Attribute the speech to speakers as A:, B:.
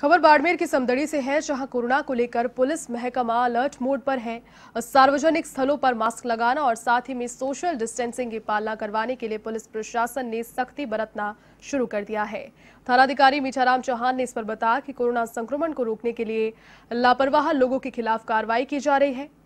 A: खबर बाड़मेर की समदड़ी से है जहां कोरोना को लेकर पुलिस महकमा अलर्ट मोड पर है सार्वजनिक स्थलों पर मास्क लगाना और साथ ही में सोशल डिस्टेंसिंग की पालना करवाने के लिए पुलिस प्रशासन ने सख्ती बरतना शुरू कर दिया है थानाधिकारी मीठाराम चौहान ने इस पर बताया कि कोरोना संक्रमण को रोकने के लिए लापरवाह लोगों के खिलाफ कार्रवाई की जा रही है